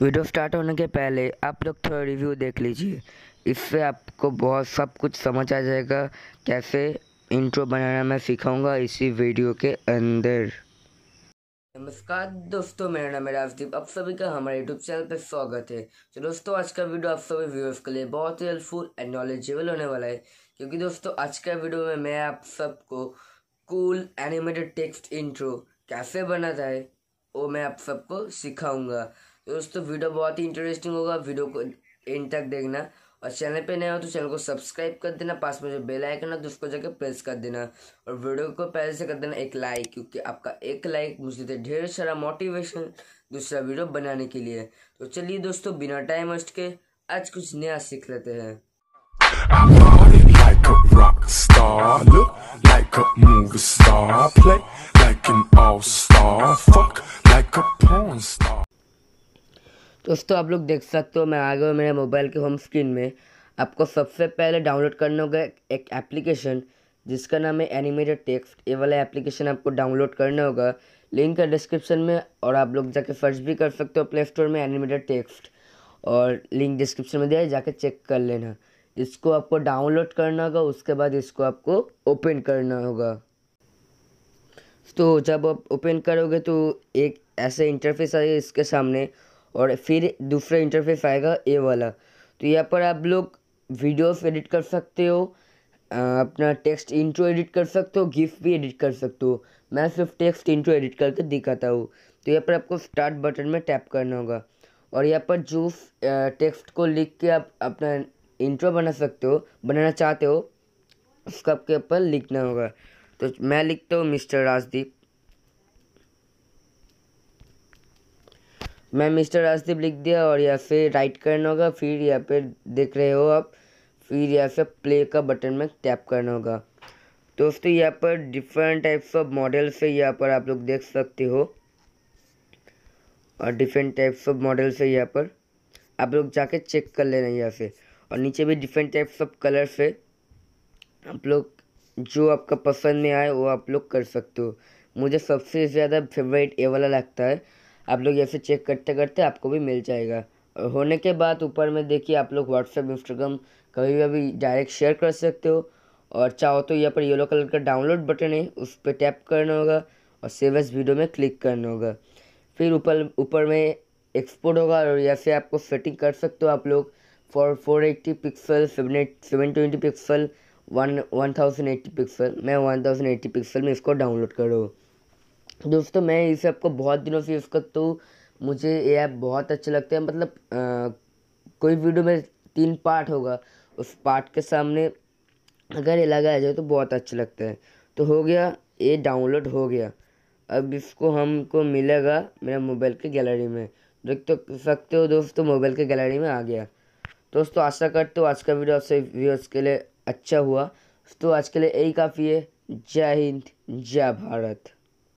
Video start होने के पहले आप लोग थोड़ा रिव्यू देख लीजिए इससे आपको बहुत सब कुछ समझ आ जाएगा कैसे इंट्रो बनाना मैं सिखाऊंगा इसी वीडियो के अंदर नमस्कार दोस्तों मेरा नाम है राजदीप आप सभी का हमारे यूट्यूब चैनल पर स्वागत है तो दोस्तों आज का वीडियो आप सभी व्यूअर्स के लिए बहुत ही हेल्पफुल एंड नॉलेजेबल होने वाला है क्योंकि दोस्तों आज का वीडियो में मैं आप सबको कूल एनिमेटेड टेक्स्ट इंट्रो कैसे बनाता है वो मैं आप सबको सिखाऊंगा दोस्तों वीडियो बहुत ही इंटरेस्टिंग होगा वीडियो को एंड तक देखना और चैनल पे नया हो तो चैनल को सब्सक्राइब कर देना पास में जो बेल आइकन है तो उसको जाकर प्रेस कर देना और वीडियो को पहले से कर देना एक लाइक क्योंकि आपका एक लाइक मुझे दे ढेर सारा मोटिवेशन दूसरा वीडियो बनाने के लिए तो चलिए दोस्तों बिना टाइम वेस्ट के आज कुछ नया सीख लेते हैं star, look like a movie star, play like an all star, fuck like a porn star. दोस्तों आप लोग देख सकते हो मैं आ गया मेरे मोबाइल के होम स्क्रीन में आपको सबसे पहले डाउनलोड करना होगा एक एप्लीकेशन जिसका नाम है एनिमेटेड टेक्स्ट ये वाला एप्लीकेशन आपको डाउनलोड करना होगा लिंक है डिस्क्रिप्शन में और आप लोग जाके सर्च भी कर सकते हो प्ले स्टोर में एनिमेटेड टेक्स्ट और लिंक डिस्क्रिप्शन में दिया है जाके चेक कर लेना इसको आपको डाउनलोड करना होगा उसके बाद इसको आपको ओपन करना होगा तो जब आप ओपन करोगे तो एक ऐसे इंटरफेस आएगा इसके सामने और फिर दूसरा इंटरफेस आएगा ए वाला तो यहाँ पर आप लोग वीडियोस एडिट कर सकते हो अपना टेक्स्ट इंट्रो एडिट कर सकते हो गिफ्ट भी एडिट कर सकते हो मैं सिर्फ टेक्स्ट इंट्रो एडिट करके दिखाता हूँ तो यहाँ पर आपको स्टार्ट बटन में टैप करना होगा और यहाँ पर जो टेक्स्ट को लिख के आप अपना इंट्रो बना सकते हो बनाना चाहते हो उसका आपके ऊपर लिखना होगा तो मैं लिखता हूँ मिस्टर राजदीप मैं मिस्टर आसिफ लिख दिया और या फिर राइट करना होगा फिर या फिर देख रहे हो आप फिर या फिर प्ले का बटन में टैप करना होगा दोस्तों यहाँ पर डिफरेंट टाइप्स ऑफ मॉडल्स है यहाँ पर आप लोग देख सकते हो और डिफरेंट टाइप्स ऑफ मॉडल्स है यहाँ पर आप लोग जाके चेक कर लेना यहाँ से और नीचे भी डिफरेंट टाइप्स ऑफ कलर्स है आप लोग जो आपका पसंद में आए वो आप लोग कर सकते हो मुझे सबसे ज़्यादा फेवरेट ये वाला लगता है आप लोग ऐसे चेक करते करते आपको भी मिल जाएगा और होने के बाद ऊपर में देखिए आप लोग व्हाट्सएप इंस्टाग्राम कभी भी डायरेक्ट शेयर कर सकते हो और चाहो तो यहाँ पर येलो कलर का डाउनलोड बटन है उस पर टैप करना होगा और सेव एस वीडियो में क्लिक करना होगा फिर ऊपर ऊपर में एक्सपोर्ट होगा और यहाँ से आपको सेटिंग कर सकते हो आप लोग for four eighty pixel seven eight seven twenty pixel one one thousand eighty pixel मैं वन थाउजेंड एट्टी पिक्सल में इसको डाउनलोड करूँ दोस्तों मैं इस ऐप को बहुत दिनों से यूज़ करता हूँ मुझे ये ऐप बहुत अच्छा लगता है मतलब आ, कोई वीडियो में तीन पार्ट होगा उस पार्ट के सामने अगर ये लगाया जाए तो बहुत अच्छा लगता है तो हो गया ये डाउनलोड हो गया अब इसको हमको मिलेगा मेरे मोबाइल के गैलरी में देख तो सकते हो दोस्तों मोबाइल के गैलरी में आ गया दोस्तों आशा करते हो आज का वीडियो आपसे व्यूअर्स के लिए अच्छा हुआ तो आज के लिए यही काफ़ी है जय हिंद जय भारत